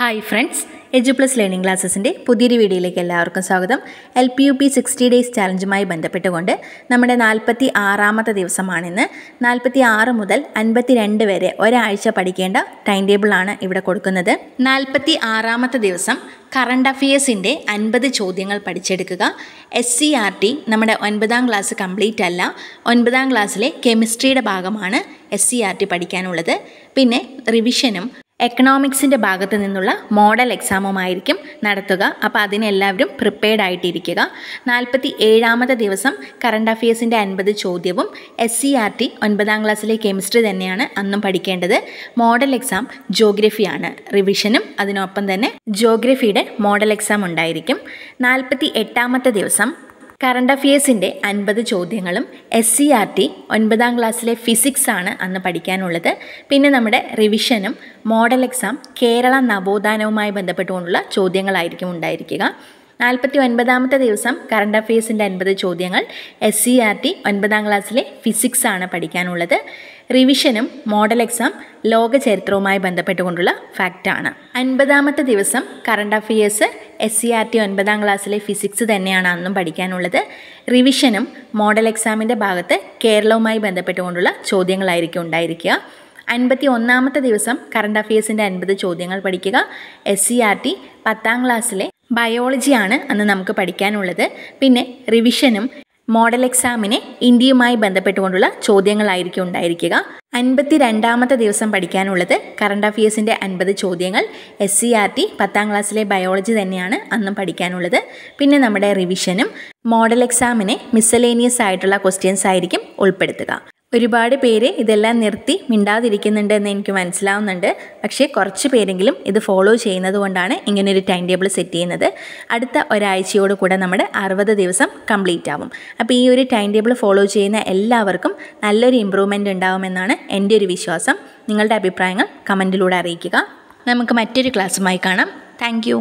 hi friends edge plus learning ക്ലാസ്സസിൻ്റെ പുതിയൊരു വീഡിയോയിലേക്ക് എല്ലാവർക്കും സ്വാഗതം L P U P sixty days ചാലഞ്ചുമായി ബന്ധപ്പെട്ടുകൊണ്ട് നമ്മുടെ നാൽപ്പത്തി ആറാമത്തെ ദിവസമാണിന്ന് നാൽപ്പത്തി ആറ് മുതൽ അൻപത്തി രണ്ട് വരെ ഒരാഴ്ച പഠിക്കേണ്ട ടൈം ടേബിളാണ് ഇവിടെ കൊടുക്കുന്നത് നാൽപ്പത്തി ആറാമത്തെ ദിവസം കറണ്ട് അഫയേഴ്സിൻ്റെ അൻപത് ചോദ്യങ്ങൾ പഠിച്ചെടുക്കുക എസ് സി ആർ ടി നമ്മുടെ ഒൻപതാം ക്ലാസ് കംപ്ലീറ്റ് അല്ല ഒൻപതാം ക്ലാസ്സിലെ കെമിസ്ട്രിയുടെ ഭാഗമാണ് എസ് സി ആർ ടി പഠിക്കാനുള്ളത് പിന്നെ റിവിഷനും എക്കണോമിക്സിൻ്റെ ഭാഗത്തു നിന്നുള്ള മോഡൽ എക്സാമുമായിരിക്കും നടത്തുക അപ്പോൾ അതിനെല്ലാവരും എല്ലാവരും പ്രിപ്പയർഡ് ആയിട്ടിരിക്കുക നാൽപ്പത്തി ഏഴാമത്തെ ദിവസം കറണ്ട് അഫയേഴ്സിൻ്റെ അൻപത് ചോദ്യവും എസ് സി ആർ ടി ഒൻപതാം ക്ലാസ്സിലെ കെമിസ്ട്രി തന്നെയാണ് അന്നും പഠിക്കേണ്ടത് മോഡൽ എക്സാം ജോഗ്രഫിയാണ് റിവിഷനും അതിനൊപ്പം തന്നെ ജോഗ്രഫിയുടെ മോഡൽ എക്സാം ഉണ്ടായിരിക്കും നാൽപ്പത്തി എട്ടാമത്തെ ദിവസം കറണ്ട് അഫയേഴ്സിൻ്റെ അൻപത് ചോദ്യങ്ങളും എസ് സി ആർ ടി ഒൻപതാം ക്ലാസ്സിലെ ഫിസിക്സ് ആണ് അന്ന് പഠിക്കാനുള്ളത് പിന്നെ നമ്മുടെ റിവിഷനും മോഡൽ എക്സാം കേരള നവോത്ഥാനവുമായി ബന്ധപ്പെട്ടുകൊണ്ടുള്ള ചോദ്യങ്ങളായിരിക്കും ഉണ്ടായിരിക്കുക നാൽപ്പത്തി ഒൻപതാമത്തെ ദിവസം കറണ്ട് അഫയേഴ്സിൻ്റെ അൻപത് ചോദ്യങ്ങൾ എസ് സി ആർ ടി ഒൻപതാം ക്ലാസ്സിലെ ഫിസിക്സ് ആണ് പഠിക്കാനുള്ളത് റിവിഷനും മോഡൽ എക്സാം ലോക ചരിത്രവുമായി ബന്ധപ്പെട്ടുകൊണ്ടുള്ള ഫാക്റ്റാണ് അൻപതാമത്തെ ദിവസം current affairs S C R T ഒൻപതാം ക്ലാസ്സിലെ ഫിസിക്സ് തന്നെയാണ് അന്നും പഠിക്കാനുള്ളത് റിവിഷനും മോഡൽ എക്സാമിൻ്റെ ഭാഗത്ത് കേരളവുമായി ബന്ധപ്പെട്ടുകൊണ്ടുള്ള ചോദ്യങ്ങളായിരിക്കും ഉണ്ടായിരിക്കുക അൻപത്തി ഒന്നാമത്തെ ദിവസം കറണ്ട് അഫയേഴ്സിൻ്റെ അൻപത് ചോദ്യങ്ങൾ പഠിക്കുക എസ് സി ആർ ടി പത്താം ക്ലാസ്സിലെ ബയോളജിയാണ് അന്ന് നമുക്ക് പഠിക്കാനുള്ളത് പിന്നെ റിവിഷനും മോഡൽ എക്സാമിന് ഇന്ത്യയുമായി ബന്ധപ്പെട്ടുകൊണ്ടുള്ള ചോദ്യങ്ങളായിരിക്കും ഉണ്ടായിരിക്കുക അൻപത്തി രണ്ടാമത്തെ ദിവസം പഠിക്കാനുള്ളത് കറണ്ട് അഫയേഴ്സിൻ്റെ അൻപത് ചോദ്യങ്ങൾ എസ് സി ആർ ടി പത്താം ക്ലാസ്സിലെ ബയോളജി തന്നെയാണ് അന്നും പഠിക്കാനുള്ളത് പിന്നെ നമ്മുടെ റിവിഷനും മോഡൽ എക്സാമിന് മിസലേനിയസ് ആയിട്ടുള്ള ക്വസ്റ്റ്യൻസ് ആയിരിക്കും ഉൾപ്പെടുത്തുക ഒരുപാട് പേര് ഇതെല്ലാം നിർത്തി മിണ്ടാതിരിക്കുന്നുണ്ട് എന്ന് എനിക്ക് മനസ്സിലാവുന്നുണ്ട് പക്ഷേ കുറച്ച് പേരെങ്കിലും ഇത് ഫോളോ ചെയ്യുന്നത് കൊണ്ടാണ് ഇങ്ങനൊരു ടൈം ടേബിൾ സെറ്റ് ചെയ്യുന്നത് അടുത്ത ഒരാഴ്ചയോട് കൂടെ നമ്മുടെ അറുപത് ദിവസം കംപ്ലീറ്റ് ആവും അപ്പോൾ ഈ ഒരു ടൈം ടേബിൾ ഫോളോ ചെയ്യുന്ന എല്ലാവർക്കും നല്ലൊരു ഇമ്പ്രൂവ്മെൻ്റ് ഉണ്ടാവുമെന്നാണ് എൻ്റെ ഒരു വിശ്വാസം നിങ്ങളുടെ അഭിപ്രായങ്ങൾ കമൻറ്റിലൂടെ അറിയിക്കുക നമുക്ക് മറ്റൊരു ക്ലാസ്സുമായി കാണാം താങ്ക്